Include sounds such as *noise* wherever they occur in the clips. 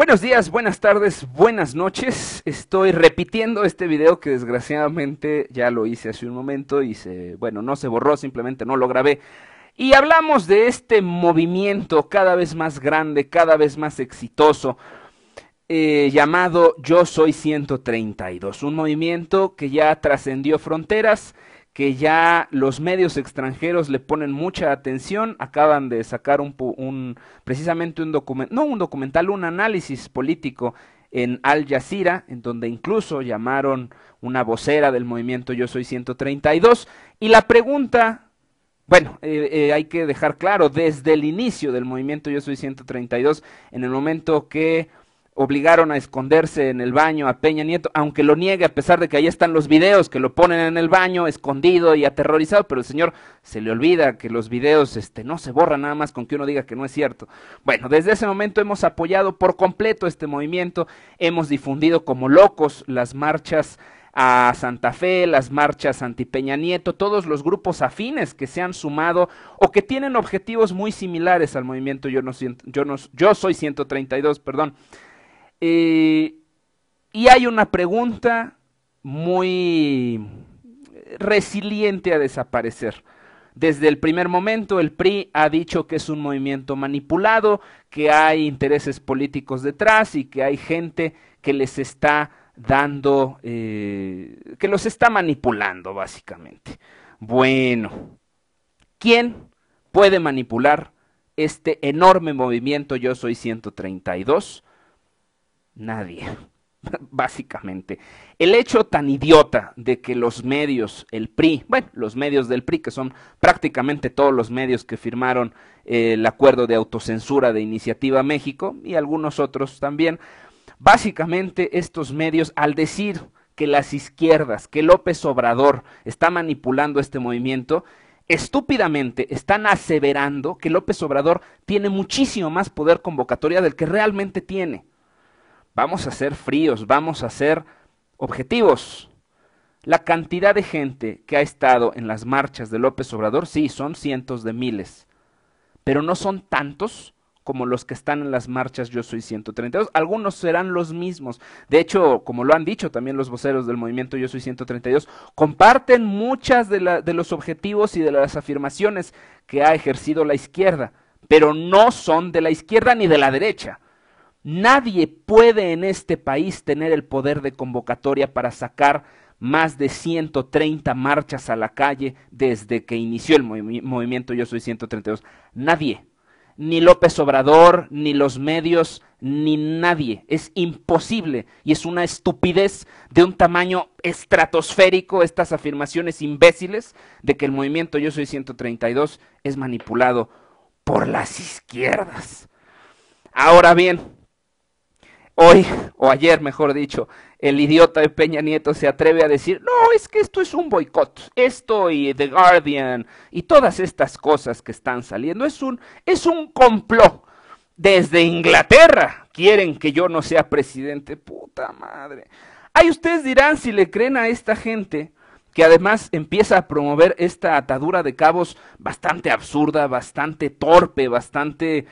Buenos días, buenas tardes, buenas noches. Estoy repitiendo este video que desgraciadamente ya lo hice hace un momento y se, bueno, no se borró, simplemente no lo grabé. Y hablamos de este movimiento cada vez más grande, cada vez más exitoso, eh, llamado Yo Soy 132, un movimiento que ya trascendió fronteras, que ya los medios extranjeros le ponen mucha atención, acaban de sacar un, un precisamente un documental, no un documental, un análisis político en Al Jazeera, en donde incluso llamaron una vocera del movimiento Yo Soy 132, y la pregunta bueno, eh, eh, hay que dejar claro, desde el inicio del movimiento Yo Soy 132, en el momento que obligaron a esconderse en el baño a Peña Nieto, aunque lo niegue, a pesar de que ahí están los videos que lo ponen en el baño, escondido y aterrorizado, pero el señor se le olvida que los videos este, no se borran nada más con que uno diga que no es cierto. Bueno, desde ese momento hemos apoyado por completo este movimiento, hemos difundido como locos las marchas a Santa Fe, las marchas anti Peña Nieto, todos los grupos afines que se han sumado o que tienen objetivos muy similares al movimiento Yo, no, yo, no, yo soy 132, perdón. Eh, y hay una pregunta muy resiliente a desaparecer. Desde el primer momento el PRI ha dicho que es un movimiento manipulado, que hay intereses políticos detrás y que hay gente que les está dando, eh, que los está manipulando básicamente. Bueno, ¿quién puede manipular este enorme movimiento Yo Soy 132? Nadie, *laughs* básicamente. El hecho tan idiota de que los medios, el PRI, bueno, los medios del PRI, que son prácticamente todos los medios que firmaron eh, el acuerdo de autocensura de Iniciativa México y algunos otros también, básicamente estos medios al decir que las izquierdas, que López Obrador está manipulando este movimiento, estúpidamente están aseverando que López Obrador tiene muchísimo más poder convocatoria del que realmente tiene. Vamos a ser fríos, vamos a ser objetivos. La cantidad de gente que ha estado en las marchas de López Obrador, sí, son cientos de miles, pero no son tantos como los que están en las marchas Yo Soy 132. Algunos serán los mismos. De hecho, como lo han dicho también los voceros del movimiento Yo Soy 132, comparten muchas de, de los objetivos y de las afirmaciones que ha ejercido la izquierda, pero no son de la izquierda ni de la derecha. Nadie puede en este país tener el poder de convocatoria para sacar más de 130 marchas a la calle desde que inició el movimiento Yo Soy 132. Nadie. Ni López Obrador, ni los medios, ni nadie. Es imposible y es una estupidez de un tamaño estratosférico estas afirmaciones imbéciles de que el movimiento Yo Soy 132 es manipulado por las izquierdas. Ahora bien, hoy, o ayer mejor dicho, el idiota de Peña Nieto se atreve a decir, no, es que esto es un boicot, esto y The Guardian y todas estas cosas que están saliendo, es un, es un complot. Desde Inglaterra quieren que yo no sea presidente, puta madre. Ahí ustedes dirán si le creen a esta gente que además empieza a promover esta atadura de cabos bastante absurda, bastante torpe, bastante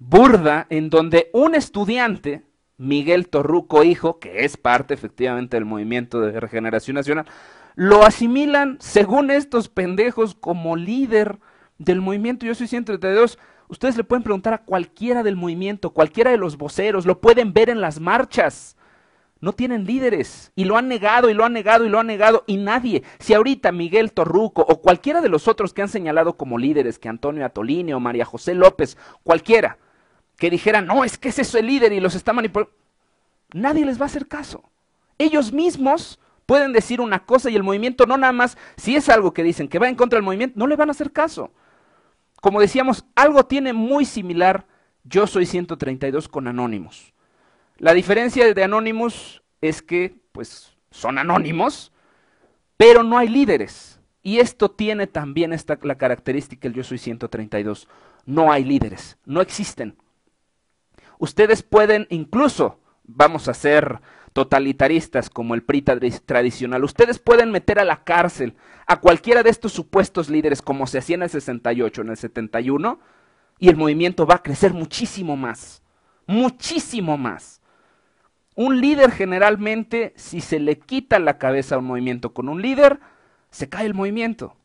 burda, en donde un estudiante Miguel Torruco Hijo, que es parte efectivamente del movimiento de regeneración nacional, lo asimilan, según estos pendejos, como líder del movimiento Yo Soy 132. Ustedes le pueden preguntar a cualquiera del movimiento, cualquiera de los voceros, lo pueden ver en las marchas. No tienen líderes y lo han negado y lo han negado y lo han negado y nadie. Si ahorita Miguel Torruco o cualquiera de los otros que han señalado como líderes, que Antonio Atolini o María José López, cualquiera, que dijeran, no, es que ese es el líder y los está manipulando. Nadie les va a hacer caso. Ellos mismos pueden decir una cosa y el movimiento no nada más, si es algo que dicen que va en contra del movimiento, no le van a hacer caso. Como decíamos, algo tiene muy similar Yo Soy 132 con Anónimos. La diferencia de Anónimos es que, pues, son anónimos, pero no hay líderes. Y esto tiene también esta, la característica del Yo Soy 132. No hay líderes, no existen. Ustedes pueden incluso, vamos a ser totalitaristas como el Prita tradicional, ustedes pueden meter a la cárcel a cualquiera de estos supuestos líderes como se hacía en el 68, en el 71, y el movimiento va a crecer muchísimo más, muchísimo más. Un líder generalmente, si se le quita la cabeza a un movimiento con un líder, se cae el movimiento.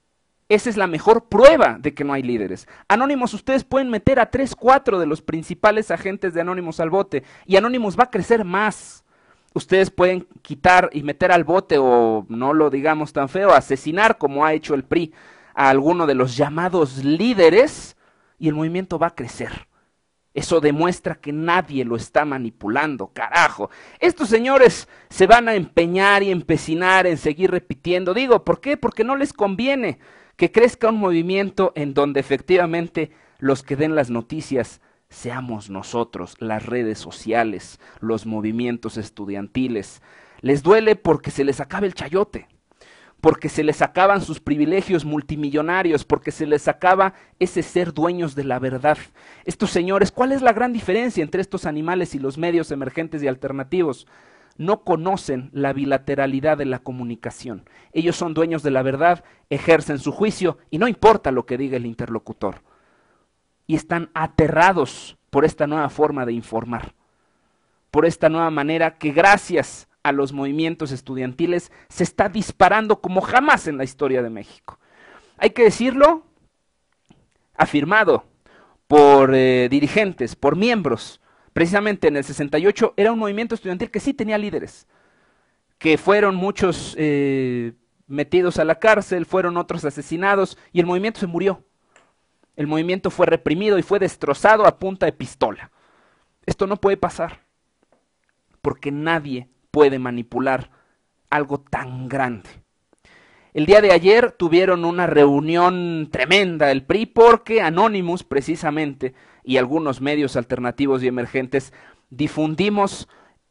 Esa es la mejor prueba de que no hay líderes. Anónimos, ustedes pueden meter a tres, cuatro de los principales agentes de Anónimos al bote y Anónimos va a crecer más. Ustedes pueden quitar y meter al bote o, no lo digamos tan feo, asesinar como ha hecho el PRI a alguno de los llamados líderes y el movimiento va a crecer. Eso demuestra que nadie lo está manipulando, carajo. Estos señores se van a empeñar y empecinar en seguir repitiendo. Digo, ¿por qué? Porque no les conviene que crezca un movimiento en donde efectivamente los que den las noticias seamos nosotros, las redes sociales, los movimientos estudiantiles. Les duele porque se les acaba el chayote porque se les acaban sus privilegios multimillonarios, porque se les acaba ese ser dueños de la verdad. Estos señores, ¿cuál es la gran diferencia entre estos animales y los medios emergentes y alternativos? No conocen la bilateralidad de la comunicación. Ellos son dueños de la verdad, ejercen su juicio y no importa lo que diga el interlocutor. Y están aterrados por esta nueva forma de informar, por esta nueva manera que gracias a los movimientos estudiantiles se está disparando como jamás en la historia de México. Hay que decirlo, afirmado por eh, dirigentes, por miembros. Precisamente en el 68 era un movimiento estudiantil que sí tenía líderes, que fueron muchos eh, metidos a la cárcel, fueron otros asesinados y el movimiento se murió. El movimiento fue reprimido y fue destrozado a punta de pistola. Esto no puede pasar, porque nadie puede manipular algo tan grande. El día de ayer tuvieron una reunión tremenda el PRI porque Anonymous precisamente y algunos medios alternativos y emergentes difundimos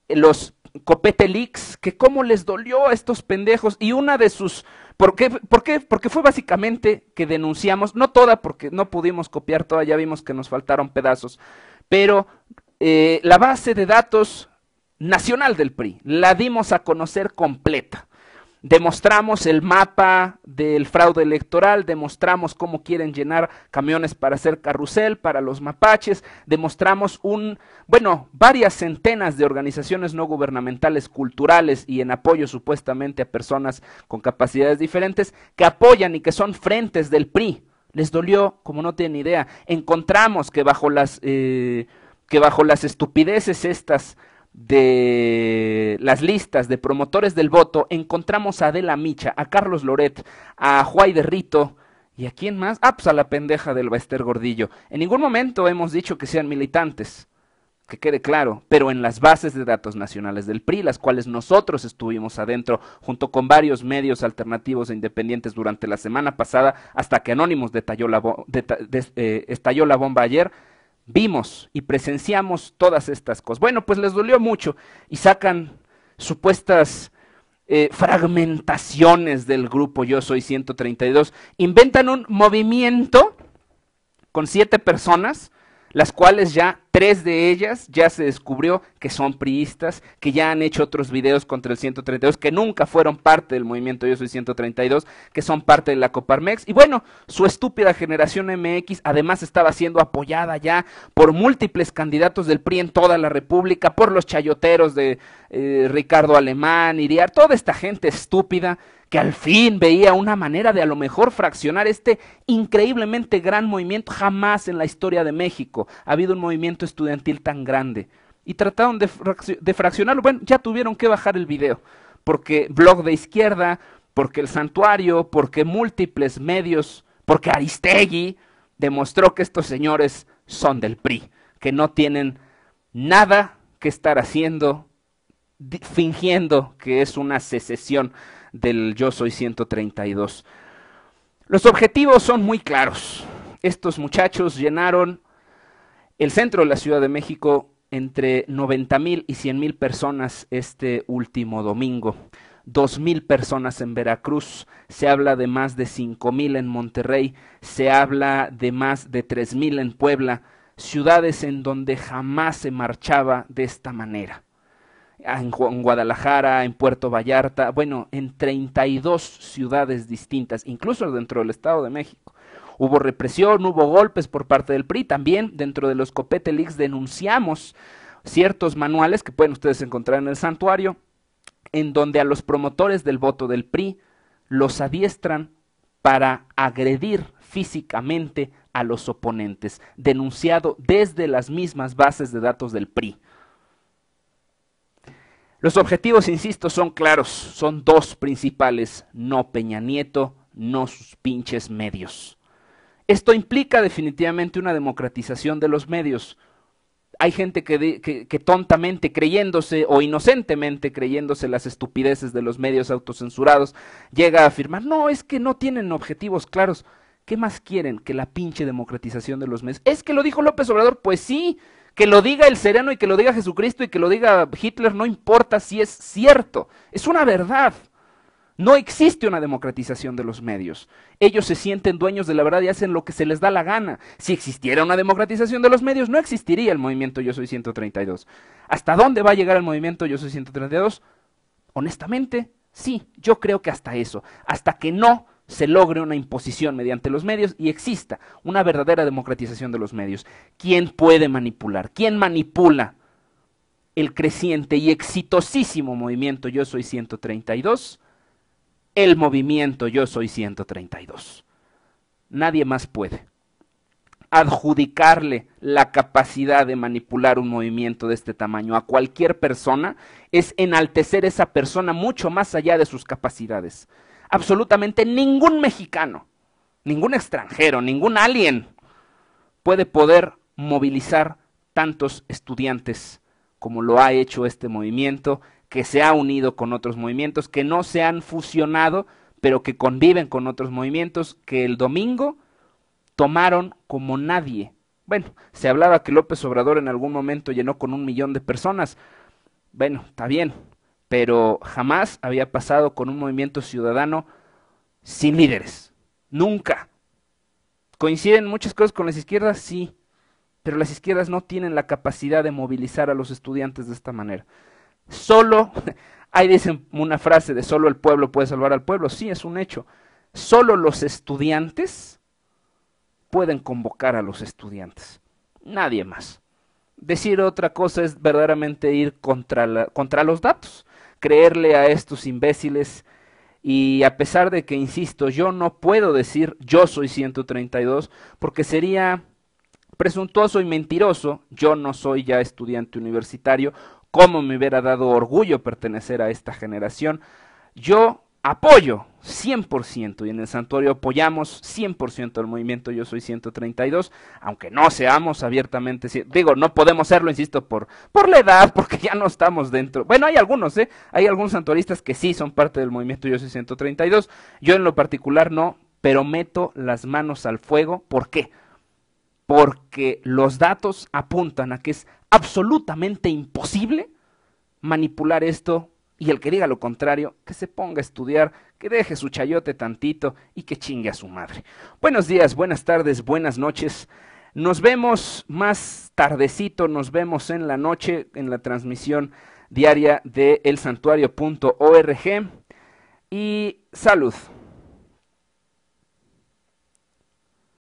los copete leaks, que cómo les dolió a estos pendejos y una de sus ¿Por qué? ¿Por qué? Porque fue básicamente que denunciamos, no toda porque no pudimos copiar toda, ya vimos que nos faltaron pedazos, pero eh, la base de datos nacional del PRI. La dimos a conocer completa. Demostramos el mapa del fraude electoral, demostramos cómo quieren llenar camiones para hacer carrusel para los mapaches, demostramos un, bueno, varias centenas de organizaciones no gubernamentales, culturales y en apoyo supuestamente a personas con capacidades diferentes que apoyan y que son frentes del PRI. Les dolió, como no tienen idea. Encontramos que bajo las, eh, que bajo las estupideces estas de las listas de promotores del voto encontramos a Adela Micha, a Carlos Loret, a Juay de Rito, ¿Y a quién más? Ah, pues a la pendeja del Bester Gordillo. En ningún momento hemos dicho que sean militantes, que quede claro, pero en las bases de datos nacionales del PRI, las cuales nosotros estuvimos adentro junto con varios medios alternativos e independientes durante la semana pasada, hasta que Anónimos detalló eh, estalló la bomba ayer, vimos y presenciamos todas estas cosas. Bueno, pues les dolió mucho y sacan supuestas eh, fragmentaciones del grupo Yo Soy 132. Inventan un movimiento con siete personas, las cuales ya Tres de ellas ya se descubrió que son priistas, que ya han hecho otros videos contra el 132, que nunca fueron parte del movimiento Yo Soy 132, que son parte de la Coparmex. Y bueno, su estúpida generación MX además estaba siendo apoyada ya por múltiples candidatos del PRI en toda la República, por los chayoteros de eh, Ricardo Alemán, Iriar, toda esta gente estúpida que al fin veía una manera de a lo mejor fraccionar este increíblemente gran movimiento jamás en la historia de México. Ha habido un movimiento estudiantil tan grande. Y trataron de, de fraccionarlo. Bueno, ya tuvieron que bajar el video, porque blog de izquierda, porque el santuario, porque múltiples medios, porque Aristegui demostró que estos señores son del PRI, que no tienen nada que estar haciendo fingiendo que es una secesión del Yo Soy 132. Los objetivos son muy claros. Estos muchachos llenaron el centro de la Ciudad de México entre mil y mil personas este último domingo. 2.000 personas en Veracruz, se habla de más de 5.000 en Monterrey, se habla de más de 3.000 en Puebla, ciudades en donde jamás se marchaba de esta manera. En, Guadalajara, en Puerto Vallarta, bueno, en 32 ciudades distintas, incluso dentro del Estado de México. Hubo represión, hubo golpes por parte del PRI. También dentro de los Copete denunciamos ciertos manuales que pueden ustedes encontrar en el santuario, en donde a los promotores del voto del PRI los adiestran para agredir físicamente a los oponentes, denunciado desde las mismas bases de datos del PRI. Los objetivos, insisto, son claros, son dos principales, no Peña Nieto, no sus pinches medios. Esto implica definitivamente una democratización de los medios. Hay gente que, tontamente creyéndose o inocentemente creyéndose las estupideces de los medios autocensurados llega a afirmar, no, es que no tienen objetivos claros. ¿Qué más quieren que la pinche democratización de los medios? Es que lo dijo López Obrador, pues sí, que lo diga el sereno y que lo diga Jesucristo y que lo diga Hitler, no importa si es cierto, es una verdad. No existe una democratización de los medios. Ellos se sienten dueños de la verdad y hacen lo que se les da la gana. Si existiera una democratización de los medios, no existiría el movimiento Yo Soy 132. ¿Hasta dónde va a llegar el movimiento Yo Soy 132? Honestamente, sí, yo creo que hasta eso. Hasta que no se logre una imposición mediante los medios y exista una verdadera democratización de los medios. ¿Quién puede manipular? ¿Quién manipula el creciente y exitosísimo movimiento Yo Soy 132? el movimiento Yo Soy 132. Nadie más puede adjudicarle la capacidad de manipular un movimiento de este tamaño a cualquier persona es enaltecer esa persona mucho más allá de sus capacidades. Absolutamente ningún mexicano, ningún extranjero, ningún alien puede poder movilizar tantos estudiantes como lo ha hecho este movimiento que se ha unido con otros movimientos, que no se han fusionado, pero que conviven con otros movimientos, que el domingo tomaron como nadie. Bueno, se hablaba que López Obrador en algún momento llenó con un millón de personas. Bueno, está bien, pero jamás había pasado con un movimiento ciudadano sin líderes. Nunca. ¿Coinciden muchas cosas con las izquierdas? Sí, pero las izquierdas no tienen la capacidad de movilizar a los estudiantes de esta manera. Solo, *laughs* ahí dicen una frase de solo el pueblo puede salvar al pueblo. Sí, es un hecho. Solo los estudiantes pueden convocar a los estudiantes. Nadie más. Decir otra cosa es verdaderamente ir contra, contra los datos, creerle a estos imbéciles y a pesar de que, insisto, yo no puedo decir yo soy 132 porque sería presuntuoso y mentiroso, yo no soy ya estudiante universitario cómo me hubiera dado orgullo pertenecer a esta generación. Yo apoyo 100% y en el santuario apoyamos 100% el movimiento Yo Soy 132, aunque no seamos abiertamente, digo, no podemos serlo, insisto, por, por la edad, *laughs* porque ya no estamos dentro. Bueno, hay algunos, ¿eh? Hay algunos santuaristas que sí son parte del movimiento Yo Soy 132, yo en lo particular no, pero meto las manos al fuego, ¿por qué? porque los datos apuntan a que es absolutamente imposible manipular esto y el que diga lo contrario, que se ponga a estudiar, que deje su chayote tantito y que chingue a su madre. Buenos días, buenas tardes, buenas noches. Nos vemos más tardecito, nos vemos en la noche en la transmisión diaria de elsantuario.org y salud.